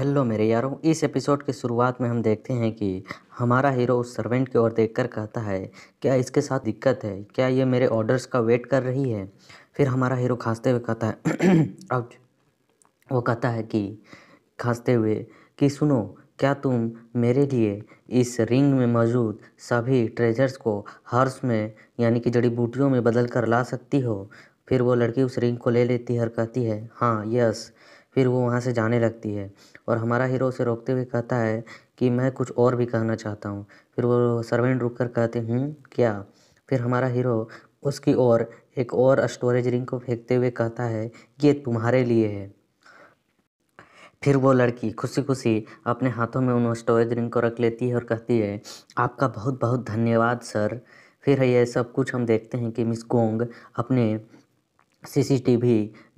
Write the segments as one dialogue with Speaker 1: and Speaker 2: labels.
Speaker 1: hello मेरे यारों इस एपिसोड की शुरुआत में हम देखते हैं कि हमारा हीरो उस सर्वेंट की ओर देखकर कहता है क्या इसके साथ दिक्कत है क्या ये मेरे ऑर्डर्स का वेट कर रही है फिर हमारा हीरो खांसते हुए कहता है अब वो कहता है कि खांसते हुए कि सुनो क्या तुम मेरे लिए इस रिंग में मौजूद सभी ट्रेजर्स को हर्स में यानी कि जड़ी बूटियों में बदल कर ला सकती हो फिर वो लड़की उस रिंग को ले लेती है और कहती है हाँ यस फिर वो वहाँ से जाने लगती है और हमारा हीरो उसे रोकते हुए कहता है कि मैं कुछ और भी कहना चाहता हूँ फिर वो सर्वेंट रुक कर कहते हम्म, क्या फिर हमारा हीरो उसकी ओर एक और स्टोरेज रिंग को फेंकते हुए कहता है ये तुम्हारे लिए है फिर वो लड़की खुशी खुशी अपने हाथों में उन स्टोरेज रिंग को रख लेती है और कहती है आपका बहुत बहुत धन्यवाद सर फिर यह सब कुछ हम देखते हैं कि मिस गोंग अपने C C T V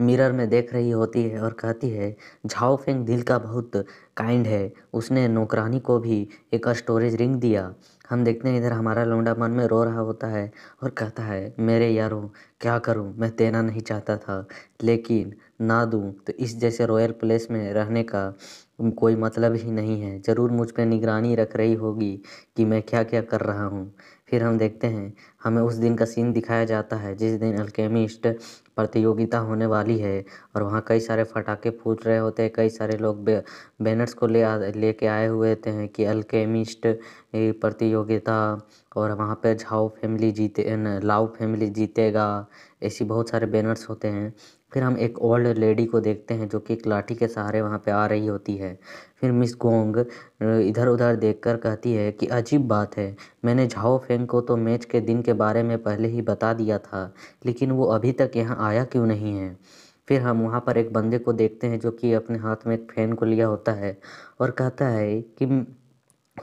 Speaker 1: mirror में देख रही होती है और कहती है झाओ फेंग दिल का बहुत काइंड है उसने नौकरानी को भी एक स्टोरेज रिंग दिया हम देखते हैं इधर हमारा लौंडा मन में रो रहा होता है और कहता है मेरे यारों क्या करूं मैं देना नहीं चाहता था लेकिन ना दूं तो इस जैसे रॉयल प्लेस में रहने का कोई मतलब ही नहीं है ज़रूर मुझ पर निगरानी रख रही होगी कि मैं क्या क्या कर रहा हूँ फिर हम देखते हैं हमें उस दिन का सीन दिखाया जाता है जिस दिन अल्केमिस्ट प्रतियोगिता होने वाली है और वहाँ कई सारे फटाके फूट रहे होते हैं कई सारे लोग बैनर्स को ले लेके आए हुए होते हैं कि अल्केमिस्ट प्रतियोगिता और वहाँ पे झाओ फैमिली जीते लाओ फैमिली जीतेगा ऐसी बहुत सारे बैनर्स होते हैं फिर हम एक ओल्ड लेडी को देखते हैं जो कि एक लाठी के सहारे वहाँ पे आ रही होती है फिर मिस गोंग इधर उधर देखकर कहती है कि अजीब बात है मैंने झाओ फेंग को तो मैच के दिन के बारे में पहले ही बता दिया था लेकिन वो अभी तक यहाँ आया क्यों नहीं है फिर हम वहाँ पर एक बंदे को देखते हैं जो कि अपने हाथ में एक फैन को लिया होता है और कहता है कि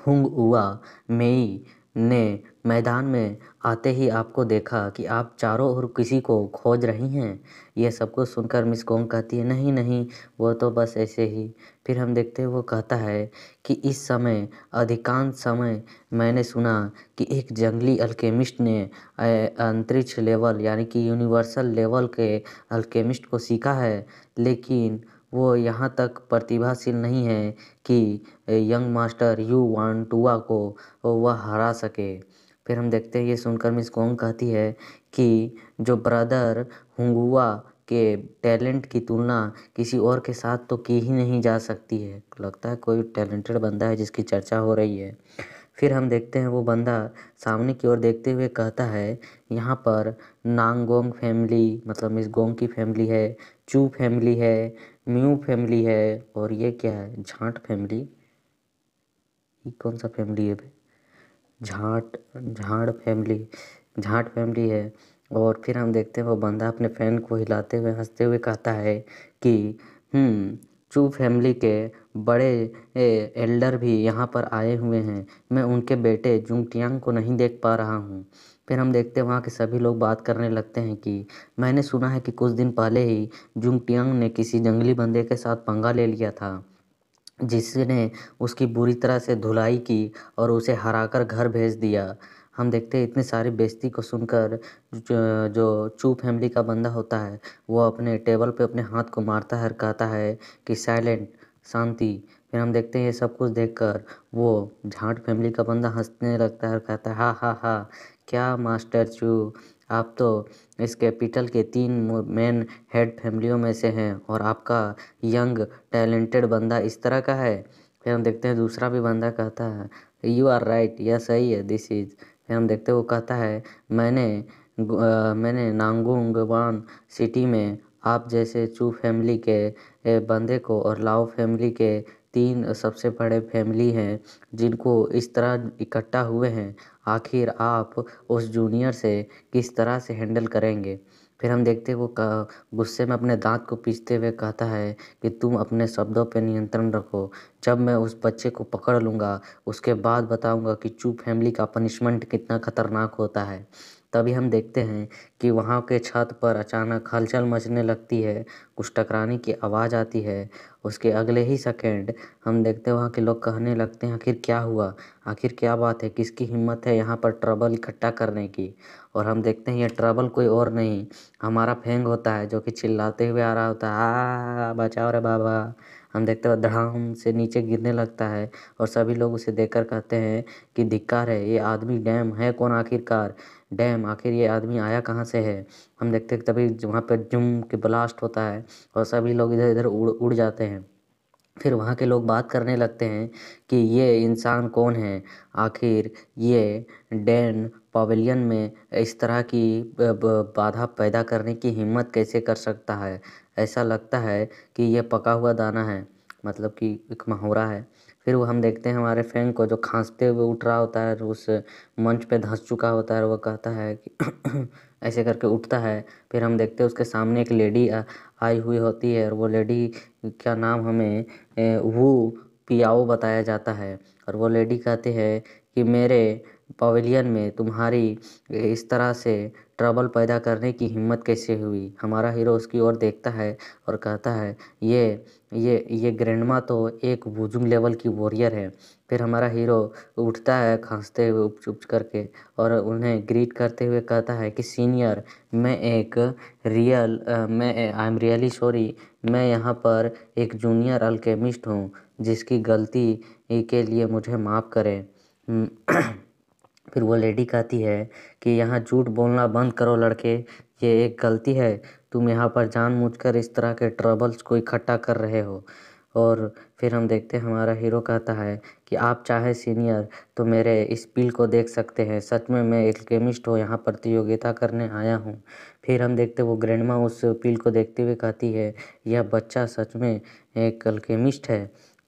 Speaker 1: हुंग हुआ मेई ने मैदान में आते ही आपको देखा कि आप चारों ओर किसी को खोज रही हैं यह सब कुछ सुनकर मिस कॉम कहती है नहीं नहीं वो तो बस ऐसे ही फिर हम देखते हैं वो कहता है कि इस समय अधिकांश समय मैंने सुना कि एक जंगली अल्केमिस्ट ने अंतरिक्ष लेवल यानी कि यूनिवर्सल लेवल के अल्केमिस्ट को सीखा है लेकिन वो यहाँ तक प्रतिभाशील नहीं है कि यंग मास्टर यू वन टूआ को वह हरा सके फिर हम देखते हैं ये सुनकर मिस कोंग कहती है कि जो ब्रदर हुआ के टैलेंट की तुलना किसी और के साथ तो की ही नहीं जा सकती है लगता है कोई टैलेंटेड बंदा है जिसकी चर्चा हो रही है फिर हम देखते हैं वो बंदा सामने की ओर देखते हुए कहता है यहाँ पर नांगोंग फैमिली मतलब मिस गोंग की फैमिली है चू फैमिली है म्यू फैमिली है और ये क्या है झांट फैमिली ये कौन सा फैमिली है भाई झाट झाड़ फैमिली झाट फैमिली है और फिर हम देखते हैं वो बंदा अपने फ़्रेंड को हिलाते हुए हंसते हुए कहता है कि हम्म, चू फैमिली के बड़े एल्डर भी यहाँ पर आए हुए हैं मैं उनके बेटे जुंगटियांग को नहीं देख पा रहा हूँ फिर हम देखते हैं वहाँ के सभी लोग बात करने लगते हैं कि मैंने सुना है कि कुछ दिन पहले ही जुंगटियांग ने किसी जंगली बंदे के साथ पंगा ले लिया था जिसने उसकी बुरी तरह से धुलाई की और उसे हरा कर घर भेज दिया हम देखते हैं इतने सारे बेस्ती को सुनकर जो चू फैमिली का बंदा होता है वो अपने टेबल पे अपने हाथ को मारता है और कहता है कि साइलेंट शांति फिर हम देखते हैं ये सब कुछ देखकर वो झाट फैमिली का बंदा हंसने लगता है और कहता है हा हा हा क्या मास्टर चू आप तो इस कैपिटल के तीन मेन हेड फैमिलियों में से हैं और आपका यंग टैलेंटेड बंदा इस तरह का है फिर हम देखते हैं दूसरा भी बंदा कहता है यू आर राइट यह सही है दिस इज फिर हम देखते हैं वो कहता है मैंने आ, मैंने नांगुंगवान सिटी में आप जैसे चू फैमिली के बंदे को और लाओ फैमिली के तीन सबसे बड़े फैमिली हैं जिनको इस तरह इकट्ठा हुए हैं आखिर आप उस जूनियर से किस तरह से हैंडल करेंगे फिर हम देखते हैं वो गुस्से में अपने दाँत को पीसते हुए कहता है कि तुम अपने शब्दों पर नियंत्रण रखो जब मैं उस बच्चे को पकड़ लूँगा उसके बाद बताऊँगा कि चू फैमिली का पनिशमेंट कितना खतरनाक होता है तभी हम देखते हैं कि वहाँ के छत पर अचानक हलचल मचने लगती है कुछ टकराने की आवाज़ आती है उसके अगले ही सेकेंड हम देखते हैं वहाँ के लोग कहने लगते हैं आखिर क्या हुआ आखिर क्या बात है किसकी हिम्मत है यहाँ पर ट्रबल इकट्ठा करने की और हम देखते हैं ये ट्रबल कोई और नहीं हमारा फेंग होता है जो कि चिल्लाते हुए आ रहा होता है आ बचाओ रे बाबा हम देखते हैं धड़ाम से नीचे गिरने लगता है और सभी लोग उसे देखकर कहते हैं कि धिक्कार है ये आदमी डैम है कौन आखिरकार डैम आखिर ये आदमी आया कहाँ से है हम देखते हैं तभी वहाँ पर जुम के ब्लास्ट होता है और सभी लोग इधर इधर उड़ उड़ जाते हैं फिर वहाँ के लोग बात करने लगते हैं कि ये इंसान कौन है आखिर ये डैन पवेलियन में इस तरह की बाधा पैदा करने की हिम्मत कैसे कर सकता है ऐसा लगता है कि ये पका हुआ दाना है मतलब कि एक महोरा है फिर वो हम देखते हैं हमारे फ्रेंड को जो खाँसते हुए उठ रहा होता है उस मंच पे धंस चुका होता है वो कहता है कि ऐसे करके उठता है फिर हम देखते हैं उसके सामने एक लेडी आई हुई होती है और वो लेडी का नाम हमें वू पियाओ बताया जाता है और वो लेडी कहते हैं कि मेरे पवेलियन में तुम्हारी इस तरह से ट्रबल पैदा करने की हिम्मत कैसे हुई हमारा हीरो उसकी ओर देखता है और कहता है ये ये ये ग्रैंडमा तो एक वुजुम लेवल की वॉरियर है फिर हमारा हीरो उठता है खांसते हुए उप चुप करके और उन्हें ग्रीट करते हुए कहता है कि सीनियर मैं एक रियल मैं आई एम रियली सॉरी मैं यहाँ पर एक जूनियर अल्केमिस्ट हूँ जिसकी गलती के लिए मुझे माफ़ करें फिर वो लेडी कहती है कि यहाँ झूठ बोलना बंद करो लड़के ये एक गलती है तुम यहाँ पर जानबूझकर इस तरह के ट्रबल्स को इकट्ठा कर रहे हो और फिर हम देखते हैं हमारा हीरो कहता है कि आप चाहे सीनियर तो मेरे इस बिल को देख सकते हैं सच में मैं एक केमिस्ट हूँ यहाँ प्रतियोगिता करने आया हूँ फिर हम देखते वो ग्रैंडमा उस पिल को देखते हुए कहती है यह बच्चा सच में एक अल्केमिस्ट है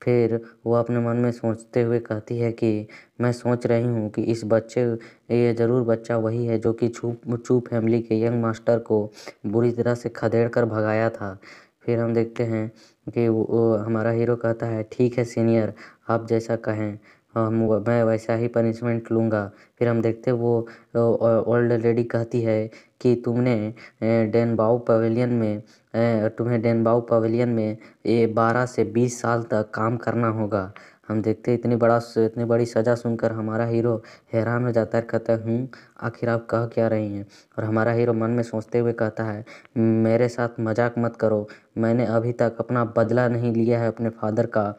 Speaker 1: फिर वह अपने मन में सोचते हुए कहती है कि मैं सोच रही हूँ कि इस बच्चे ये ज़रूर बच्चा वही है जो कि छू चू फैमिली के यंग मास्टर को बुरी तरह से खदेड़ कर भगाया था फिर हम देखते हैं कि वो हमारा हीरो कहता है ठीक है सीनियर आप जैसा कहें हम मैं वैसा ही पनिशमेंट लूँगा फिर हम देखते वो ओल्ड लेडी कहती है कि तुमने डेनबाउ पवेलियन में तुम्हें डेनबाउ पवेलियन में ये बारह से बीस साल तक काम करना होगा हम देखते इतनी बड़ा इतनी बड़ी सज़ा सुनकर हमारा हीरो हैरान हो जाता है कहता है हम्म, आखिर आप कह क्या रही हैं और हमारा हीरो मन में सोचते हुए कहता है मेरे साथ मज़ाक मत करो मैंने अभी तक अपना बदला नहीं लिया है अपने फादर का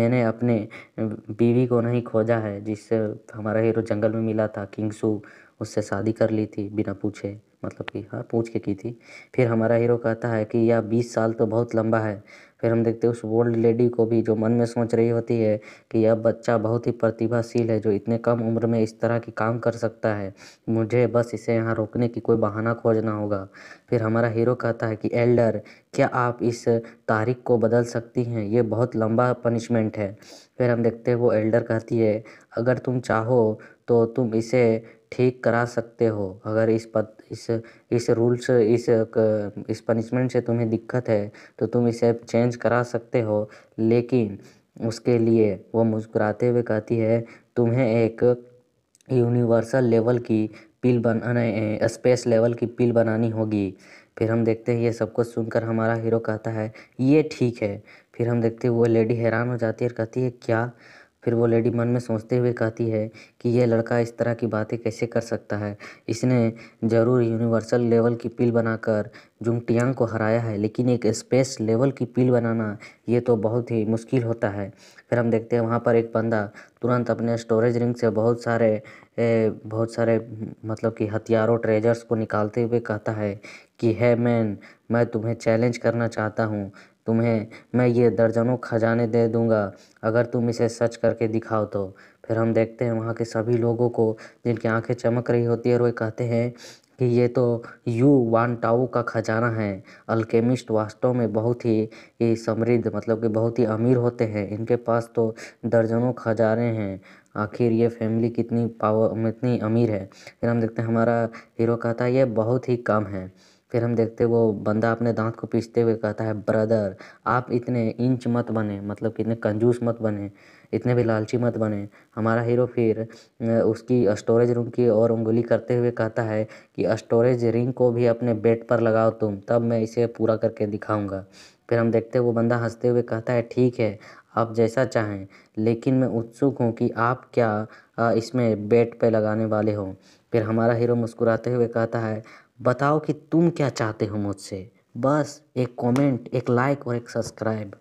Speaker 1: मैंने अपने बीवी को नहीं खोजा है जिससे हमारा हीरो जंगल में मिला था किंगसू उससे शादी कर ली थी बिना पूछे मतलब कि हाँ पूछ के की थी फिर हमारा हीरो कहता है कि यह बीस साल तो बहुत लंबा है फिर हम देखते हैं उस ओल्ड लेडी को भी जो मन में सोच रही होती है कि यह बच्चा बहुत ही प्रतिभाशील है जो इतने कम उम्र में इस तरह की काम कर सकता है मुझे बस इसे यहाँ रोकने की कोई बहाना खोजना होगा फिर हमारा हीरो कहता है कि एल्डर क्या आप इस तारीख को बदल सकती हैं ये बहुत लंबा पनिशमेंट है फिर हम देखते हैं वो एल्डर कहती है अगर तुम चाहो तो तुम इसे ठीक करा सकते हो अगर इस पद इस इस रूल से इस इस पनिशमेंट से तुम्हें दिक्कत है तो तुम इसे चेंज करा सकते हो लेकिन उसके लिए वह मुस्कुराते हुए कहती है तुम्हें एक यूनिवर्सल लेवल की पिल बनाने स्पेस लेवल की पिल बनानी होगी फिर हम देखते हैं ये सब कुछ सुनकर हमारा हीरो कहता है ये ठीक है फिर हम देखते हैं वो लेडी हैरान हो जाती है और कहती है क्या फिर वो लेडी मन में सोचते हुए कहती है कि ये लड़का इस तरह की बातें कैसे कर सकता है इसने ज़रूर यूनिवर्सल लेवल की पिल बनाकर जुमटियांग को हराया है लेकिन एक स्पेस लेवल की पिल बनाना ये तो बहुत ही मुश्किल होता है फिर हम देखते हैं वहाँ पर एक बंदा तुरंत अपने स्टोरेज रिंग से बहुत सारे ए, बहुत सारे मतलब कि हथियारों ट्रेजर्स को निकालते हुए कहता है कि है मैन मैं तुम्हें चैलेंज करना चाहता हूँ तुम्हें मैं ये दर्जनों खजाने दे दूँगा अगर तुम इसे सच करके दिखाओ तो फिर हम देखते हैं वहाँ के सभी लोगों को जिनकी आँखें चमक रही होती है और वे कहते हैं कि ये तो यू वान टाऊ का खजाना है अल्केमिस्ट वास्तव में बहुत ही ये समृद्ध मतलब कि बहुत ही अमीर होते हैं इनके पास तो दर्जनों खजाने हैं आखिर ये फैमिली कितनी पावर इतनी अमीर है फिर हम देखते हैं हमारा हीरो कहता है ये बहुत ही कम है फिर हम देखते वो बंदा अपने दांत को पीसते हुए कहता है ब्रदर आप इतने इंच मत बने मतलब कि इतने कंजूस मत बने इतने भी लालची मत बने हमारा हीरो फिर उसकी स्टोरेज रूम की ओर उंगली करते हुए कहता है कि स्टोरेज रिंग को भी अपने बेड पर लगाओ तुम तब मैं इसे पूरा करके दिखाऊंगा फिर हम देखते वो बंदा हंसते हुए कहता है ठीक है आप जैसा चाहें लेकिन मैं उत्सुक हूँ कि आप क्या इसमें बेट पे लगाने वाले हो फिर हमारा हीरो मुस्कुराते हुए कहता है बताओ कि तुम क्या चाहते हो मुझसे बस एक कमेंट एक लाइक और एक सब्सक्राइब